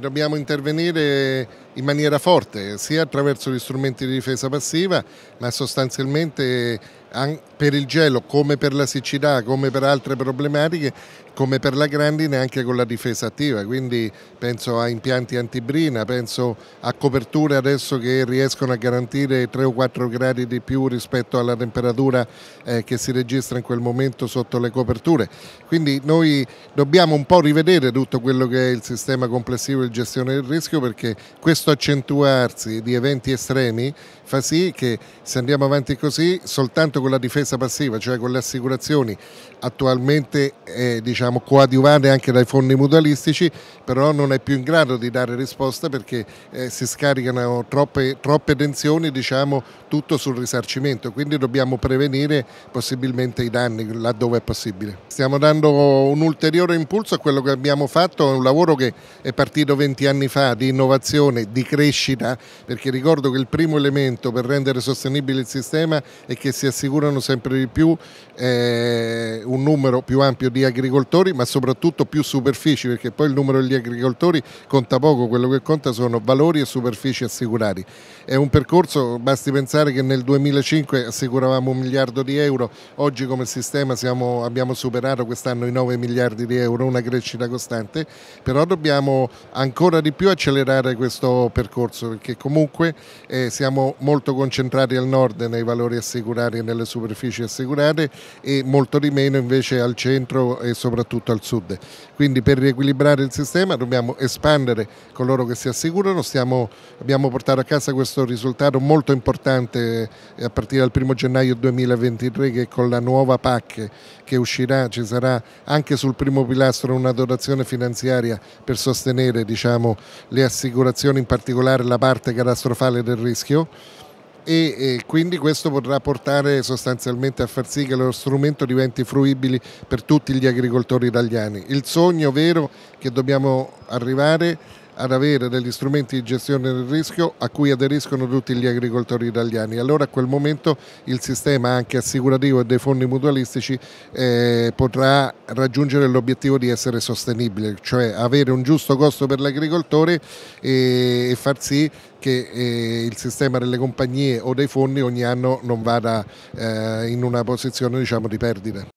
Dobbiamo intervenire in maniera forte, sia attraverso gli strumenti di difesa passiva, ma sostanzialmente per il gelo, come per la siccità, come per altre problematiche, come per la grandine anche con la difesa attiva, quindi penso a impianti antibrina, penso a coperture adesso che riescono a garantire 3 o 4 gradi di più rispetto alla temperatura eh, che si registra in quel momento sotto le coperture. Quindi noi dobbiamo un po' rivedere tutto quello che è il sistema complessivo di gestione del rischio perché questo accentuarsi di eventi estremi fa sì che se andiamo avanti così soltanto con la difesa passiva, cioè con le assicurazioni attualmente eh, diciamo, coadiuvate anche dai fondi mutualistici, però non è più in grado di dare risposta perché eh, si scaricano troppe, troppe tensioni diciamo, tutto sul risarcimento, quindi dobbiamo prevenire possibilmente i danni laddove è possibile. Stiamo dando un ulteriore impulso a quello che abbiamo fatto, è un lavoro che è partito 20 anni fa di innovazione, di crescita, perché ricordo che il primo elemento per rendere sostenibile il sistema è che si assicura raffigurano sempre di più eh, un numero più ampio di agricoltori, ma soprattutto più superfici, perché poi il numero degli agricoltori conta poco, quello che conta sono valori e superfici assicurati. È un percorso, basti pensare che nel 2005 assicuravamo un miliardo di euro, oggi come sistema siamo, abbiamo superato quest'anno i 9 miliardi di euro, una crescita costante, però dobbiamo ancora di più accelerare questo percorso, perché comunque eh, siamo molto concentrati al nord nei valori assicurati e nelle alle superfici assicurate e molto di meno invece al centro e soprattutto al sud. Quindi per riequilibrare il sistema dobbiamo espandere coloro che si assicurano, Stiamo, abbiamo portato a casa questo risultato molto importante eh, a partire dal 1 gennaio 2023 che con la nuova PAC che uscirà ci sarà anche sul primo pilastro una dotazione finanziaria per sostenere diciamo, le assicurazioni, in particolare la parte catastrofale del rischio e, e, quindi questo potrà portare sostanzialmente a far sì che lo strumento diventi fruibile per tutti gli agricoltori italiani. Il sogno vero che dobbiamo arrivare ad avere degli strumenti di gestione del rischio a cui aderiscono tutti gli agricoltori italiani. Allora a quel momento il sistema anche assicurativo e dei fondi mutualistici eh, potrà raggiungere l'obiettivo di essere sostenibile, cioè avere un giusto costo per l'agricoltore e, eh, e far sì che eh, il sistema delle compagnie o dei fondi ogni anno non vada eh, in una posizione diciamo, di perdita.